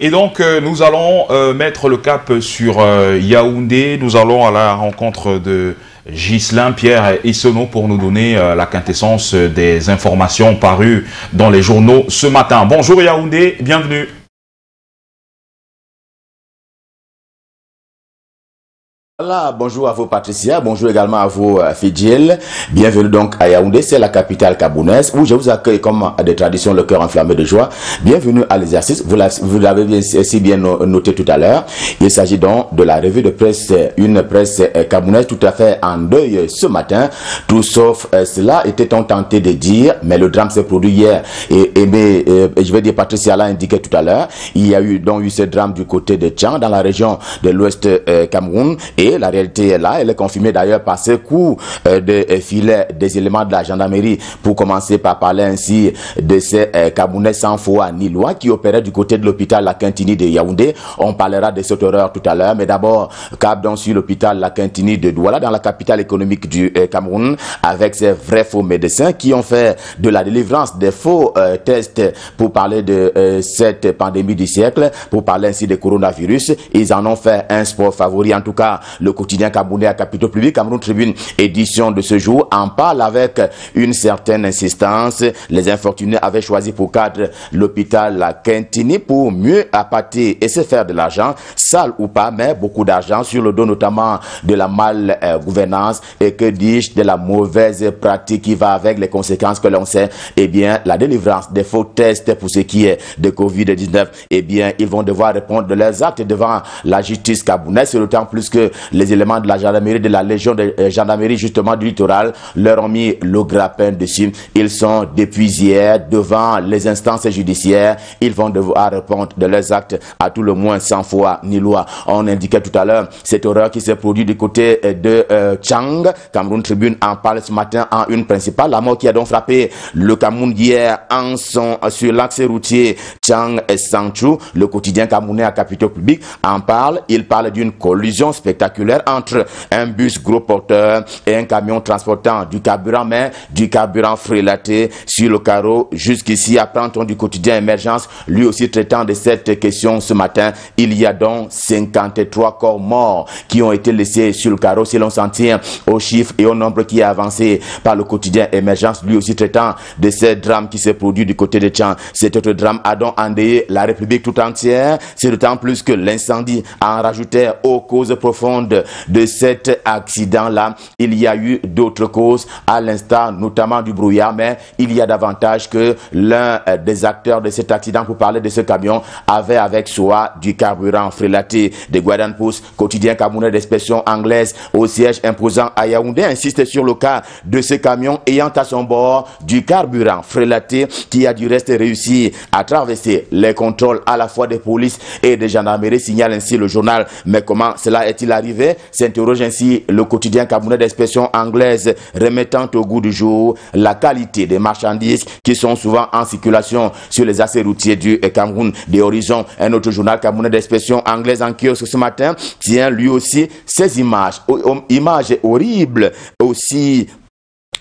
Et donc, euh, nous allons euh, mettre le cap sur euh, Yaoundé. Nous allons à la rencontre de Ghislain Pierre et Sono pour nous donner la quintessence des informations parues dans les journaux ce matin. Bonjour Yaoundé, bienvenue. bonjour à vous Patricia, bonjour également à vous euh, Fidjil. Bienvenue donc à Yaoundé, c'est la capitale cabounaise où je vous accueille comme à euh, des traditions le cœur enflammé de joie. Bienvenue à l'exercice, vous l'avez bien, si bien noté tout à l'heure. Il s'agit donc de la revue de presse, euh, une presse cabounaise tout à fait en deuil ce matin. Tout sauf cela était on tenté de dire, mais le drame s'est produit hier et, je vais dire Patricia l'a indiqué tout à l'heure. Il y a eu donc eu ce drame du côté de Tchang dans la région de l'ouest Cameroun et la réalité est là. Elle est confirmée d'ailleurs par ce coup euh, de euh, filet des éléments de la gendarmerie. Pour commencer par parler ainsi de ces Camerounais euh, sans foi ni loi qui opéraient du côté de l'hôpital La Quintini de Yaoundé. On parlera de cette horreur tout à l'heure. Mais d'abord, cap donc sur l'hôpital La Quintini de Douala, dans la capitale économique du Cameroun, avec ces vrais faux médecins qui ont fait de la délivrance des faux tests pour parler de cette pandémie du siècle, pour parler ainsi de coronavirus. Ils en ont fait un sport favori. En tout cas, le quotidien camerounais à capitaux public, Cameroun Tribune, édition de ce jour, en parle avec une certaine insistance. Les infortunés avaient choisi pour cadre l'hôpital La Quintini pour mieux appâter et se faire de l'argent, sale ou pas, mais beaucoup d'argent sur le dos notamment de la mal gouvernance et que dis-je de la mauvaise pratique qui va avec les conséquences que l'on sait, eh bien, la délivrance des faux tests pour ce qui est de Covid-19, eh bien, ils vont devoir répondre de leurs actes devant la justice cabounaise, c'est d'autant plus que les éléments de la gendarmerie, de la Légion de euh, gendarmerie justement du littoral, leur ont mis le grappin dessus. Ils sont depuis hier devant les instances judiciaires. Ils vont devoir répondre de leurs actes à tout le moins sans foi ni loi. On indiquait tout à l'heure cette horreur qui s'est produite du côté euh, de euh, Chang. Cameroun Tribune en parle ce matin en une principale. La mort qui a donc frappé le Cameroun hier en son, sur l'accès routier Chang Sanchou, le quotidien camerounais à capitaux public, en parle. Il parle d'une collusion spectaculaire entre un bus gros porteur et un camion transportant du carburant, mais du carburant frélaté sur le carreau. Jusqu'ici, apprend-on du quotidien Émergence, lui aussi traitant de cette question ce matin. Il y a donc 53 corps morts qui ont été laissés sur le carreau, si l'on s'en tient aux chiffres et au nombre qui est avancé par le quotidien Émergence, lui aussi traitant de ce drame qui s'est produit du côté de Tchang. Cet autre drame a donc endeuillé la République tout entière. C'est d'autant plus que l'incendie en rajouté aux causes profondes de cet accident-là. Il y a eu d'autres causes, à l'instant, notamment du brouillard, mais il y a davantage que l'un des acteurs de cet accident, pour parler de ce camion, avait avec soi du carburant frélaté de Guadanpous, quotidien camerounais d'expression anglaise, au siège imposant à Yaoundé, insiste sur le cas de ce camion ayant à son bord du carburant frélaté qui a du reste réussi à traverser les Contrôle à la fois des polices et des gendarmeries, signale ainsi le journal. Mais comment cela est-il arrivé S'interroge ainsi le quotidien camerounais d'expression anglaise remettant au goût du jour la qualité des marchandises qui sont souvent en circulation sur les assez routiers du Cameroun des Horizons. Un autre journal camerounais d'expression anglaise en kiosque ce matin tient lui aussi ces images, oh, oh, images horribles aussi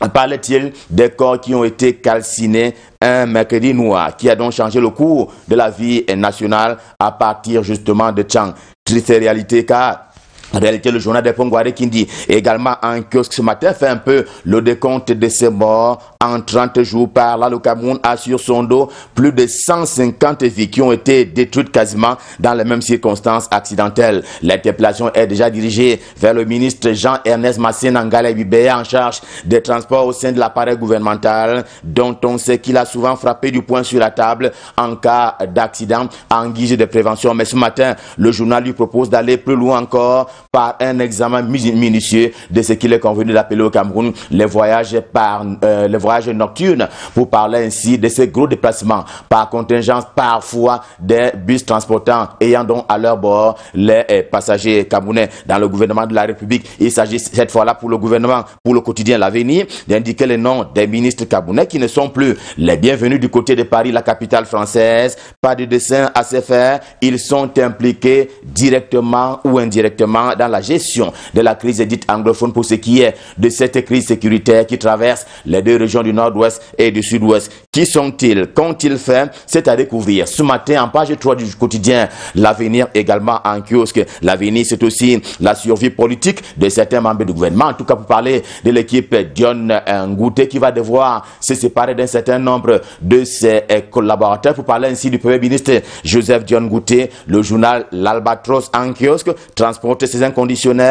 Parle-t-il des corps qui ont été calcinés un mercredi noir qui a donc changé le cours de la vie nationale à partir justement de Chang Triste réalité car en réalité, le journal des Pongouaré qui dit également en kiosque ce matin fait un peu le décompte de ses morts. En 30 jours par là, le Cameroun a sur son dos plus de 150 vies qui ont été détruites quasiment dans les mêmes circonstances accidentelles. L'interpellation est déjà dirigée vers le ministre Jean-Ernest Massé Ngala en charge des transports au sein de l'appareil gouvernemental dont on sait qu'il a souvent frappé du poing sur la table en cas d'accident en guise de prévention. Mais ce matin, le journal lui propose d'aller plus loin encore par un examen minutieux de ce qu'il est convenu d'appeler au Cameroun les voyages, par, euh, les voyages nocturnes pour parler ainsi de ces gros déplacements par contingence parfois des bus transportants ayant donc à leur bord les euh, passagers camerounais dans le gouvernement de la République. Il s'agit cette fois-là pour le gouvernement, pour le quotidien L'Avenir, d'indiquer les noms des ministres camerounais qui ne sont plus les bienvenus du côté de Paris, la capitale française. Pas de dessin à se faire, ils sont impliqués directement ou indirectement dans, la gestion de la crise dite anglophone pour ce qui est de cette crise sécuritaire qui traverse les deux régions du nord-ouest et du sud-ouest. Qui sont-ils Qu'ont-ils fait C'est à découvrir. Ce matin, en page 3 du quotidien, l'avenir également en kiosque. L'avenir, c'est aussi la survie politique de certains membres du gouvernement. En tout cas, pour parler de l'équipe Dion Ngouté qui va devoir se séparer d'un certain nombre de ses euh, collaborateurs. Pour parler ainsi du Premier ministre Joseph Dion Ngouté, le journal L'Albatros en kiosque transporte ses Inconditionnel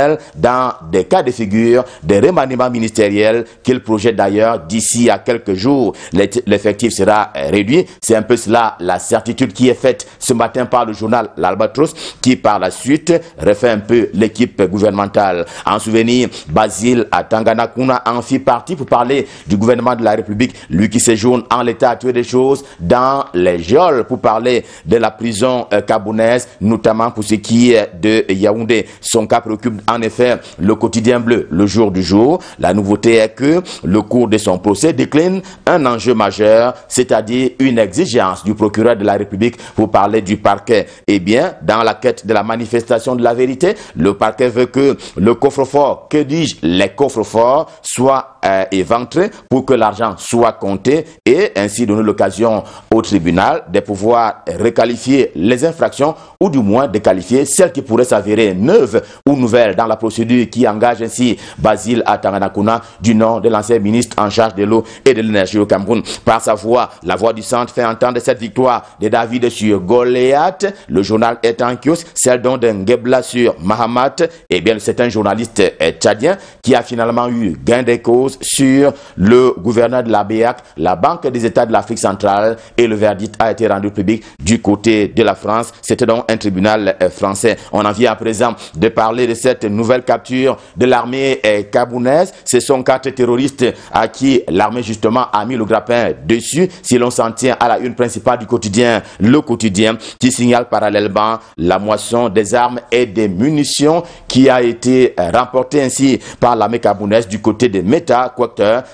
inconditionnels dans des cas de figure des remaniements ministériels qu'il projette d'ailleurs d'ici à quelques jours. L'effectif sera réduit. C'est un peu cela la certitude qui est faite ce matin par le journal L'Albatros qui par la suite refait un peu l'équipe gouvernementale. En souvenir, Basile Atanganakuna en fit partie pour parler du gouvernement de la République, lui qui séjourne en l'état tuer des choses dans les geôles pour parler de la prison euh, cabounaise, notamment pour ce qui est de Yaoundé. Son son cas préoccupe en effet le quotidien bleu, le jour du jour. La nouveauté est que le cours de son procès décline un enjeu majeur, c'est-à-dire une exigence du procureur de la République pour parler du parquet. Eh bien, dans la quête de la manifestation de la vérité, le parquet veut que le coffre-fort, que dis-je, les coffres-forts, soient et euh, ventrer pour que l'argent soit compté et ainsi donner l'occasion au tribunal de pouvoir requalifier les infractions ou du moins de qualifier celles qui pourraient s'avérer neuves ou nouvelles dans la procédure qui engage ainsi Basile Atanganakuna du nom de l'ancien ministre en charge de l'eau et de l'énergie au Cameroun. Par sa voix, la voix du centre fait entendre cette victoire de David sur Goliath. Le journal est en kiosque, celle dont Ngebla sur Mahamat. et eh bien, c'est un journaliste euh, tchadien qui a finalement eu gain de cause sur le gouverneur de la BEAC, la Banque des États de l'Afrique centrale et le verdict a été rendu public du côté de la France. C'était donc un tribunal euh, français. On en vient à présent de parler de cette nouvelle capture de l'armée euh, cabounaise. Ce sont quatre terroristes à qui l'armée justement a mis le grappin dessus. Si l'on s'en tient à la une principale du quotidien, le quotidien qui signale parallèlement la moisson des armes et des munitions qui a été euh, remportée ainsi par l'armée cabounaise du côté des Meta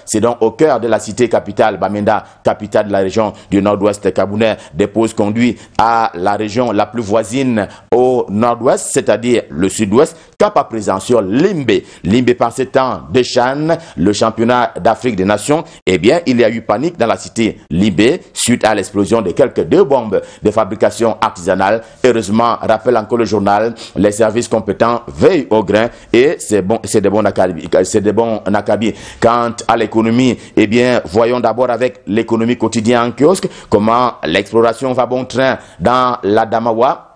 c'est donc au cœur de la cité capitale, Bamenda, capitale de la région du nord-ouest cabounais. Des conduit à la région la plus voisine au nord-ouest, c'est-à-dire le sud-ouest, cap à présent sur Limbe. Limbe par ces temps de Chan, le championnat d'Afrique des Nations, eh bien, il y a eu panique dans la cité Limbe suite à l'explosion de quelques deux bombes de fabrication artisanale. Heureusement, rappelle encore le journal, les services compétents veillent au grain et c'est bon, c'est de bons nakabi. Quant à l'économie, eh bien, voyons d'abord avec l'économie quotidienne en kiosque comment l'exploration va bon train dans la Damawa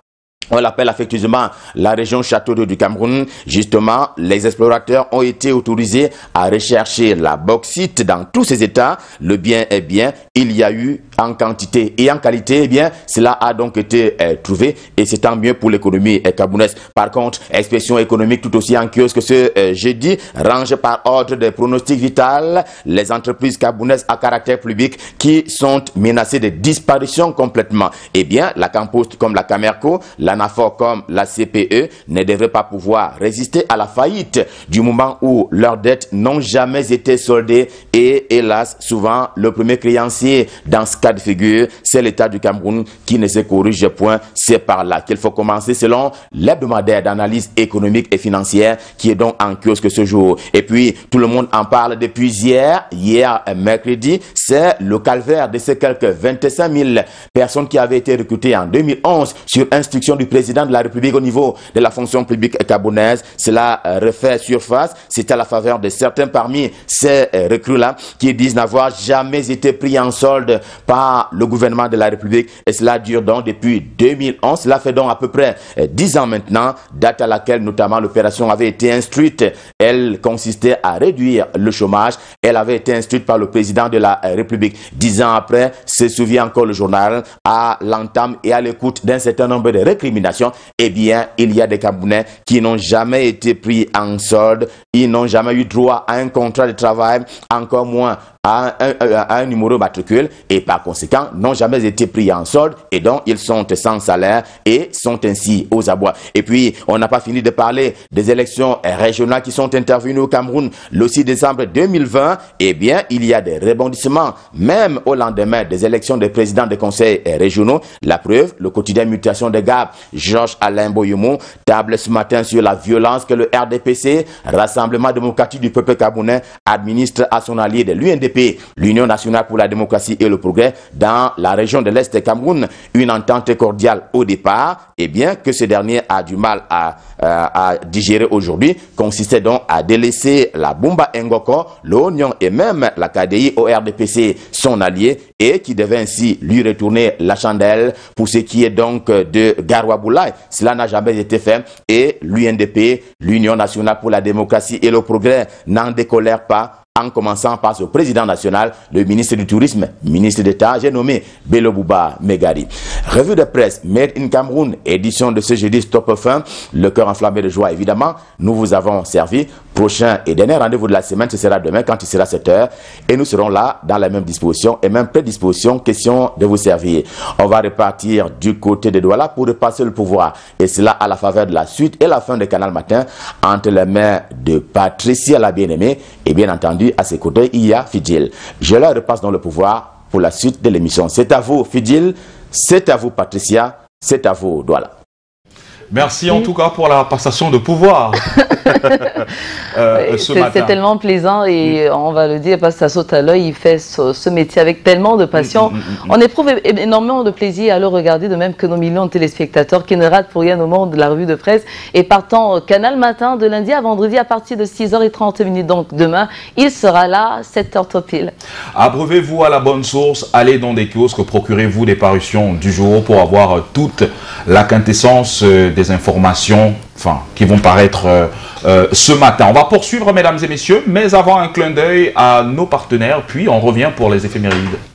on l'appelle affectueusement la région château du Cameroun. Justement, les explorateurs ont été autorisés à rechercher la bauxite dans tous ces états. Le bien est bien, il y a eu en quantité et en qualité, eh bien, cela a donc été euh, trouvé et c'est tant mieux pour l'économie cabounaise. Euh, camerounaise. Par contre, expression économique tout aussi inquiète que ce euh, jeudi range par ordre des pronostics vital les entreprises camerounaises à caractère public qui sont menacées de disparition complètement. Eh bien, la Camposte comme la Camerco, la fort comme la CPE ne devrait pas pouvoir résister à la faillite du moment où leurs dettes n'ont jamais été soldées et hélas souvent le premier créancier dans ce cas de figure c'est l'État du Cameroun qui ne se corrige point. C'est par là qu'il faut commencer selon l'hebdomadaire d'analyse économique et financière qui est donc en kiosque ce jour. Et puis tout le monde en parle depuis hier, hier mercredi, c'est le calvaire de ces quelques 25 000 personnes qui avaient été recrutées en 2011 sur instruction du président de la République au niveau de la fonction publique gabonaise. Cela euh, refait surface. C'est à la faveur de certains parmi ces euh, recrues-là qui disent n'avoir jamais été pris en solde par le gouvernement de la République. Et cela dure donc depuis 2011. Cela fait donc à peu près 10 euh, ans maintenant, date à laquelle notamment l'opération avait été instruite. Elle consistait à réduire le chômage. Elle avait été instruite par le président de la République. Dix ans après, se souvient encore le journal à l'entame et à l'écoute d'un certain nombre de récriminations eh bien, il y a des Camerounais qui n'ont jamais été pris en solde. Ils n'ont jamais eu droit à un contrat de travail, encore moins à un, euh, euh, numéro de numéro matricule et par conséquent n'ont jamais été pris en solde et donc ils sont sans salaire et sont ainsi aux abois. Et puis, on n'a pas fini de parler des élections régionales qui sont intervenues au Cameroun le 6 décembre 2020. Eh bien, il y a des rebondissements, même au lendemain des élections des présidents des conseils régionaux. La preuve, le quotidien Mutation des Gap, Georges Alain Boyumon, table ce matin sur la violence que le RDC. RDPC, Rassemblement démocratique du peuple camerounais, administre à son allié de l'UNDP, l'Union nationale pour la démocratie et le progrès, dans la région de l'Est Cameroun, une entente cordiale au départ, et bien que ce dernier a du mal à, euh, digérer aujourd'hui, consistait donc à délaisser la Bumba Ngoko, l'Union et même la KDI au RDPC, son allié, et qui devait ainsi lui retourner la chandelle pour ce qui est donc de Boulaye. Cela n'a jamais été fait et l'UNDP, l'Union nationale pour la démocratie et le progrès, n'en décolère pas en commençant par ce président national, le ministre du Tourisme, ministre d'État, j'ai nommé Bélo Bouba Megari. Revue de presse Made in Cameroun, édition de ce jeudi Stop Fin, le cœur enflammé de joie évidemment, nous vous avons servi. Prochain et dernier rendez-vous de la semaine, ce sera demain quand il sera 7h et nous serons là dans la même disposition et même prédisposition, question de vous servir. On va repartir du côté de Douala pour repasser le pouvoir et cela à la faveur de la suite et la fin de Canal Matin entre les mains de Patricia la bien-aimée et bien entendu à ses côtés, il y a Fidil. Je la repasse dans le pouvoir pour la suite de l'émission. C'est à vous, Fidil. C'est à vous, Patricia. C'est à vous, Douala. Merci, en tout cas pour la passation de pouvoir euh, euh, ce C'est tellement plaisant et on va le dire parce que ça saute à l'œil. Il fait ce, métier avec tellement de passion. Mm, mm, mm, on éprouve énormément de plaisir à le regarder, de même que nos millions de téléspectateurs qui ne ratent pour rien au monde la revue de presse. Et partant au euh, Canal Matin de lundi à vendredi à partir de 6h30 donc demain, il sera là 7h pile. Abreuvez-vous à la bonne source, allez dans des kiosques, procurez-vous des parutions du jour pour avoir toute la quintessence des des informations enfin, qui vont paraître euh, euh, ce matin. On va poursuivre, mesdames et messieurs, mais avant un clin d'œil à nos partenaires, puis on revient pour les éphémérides.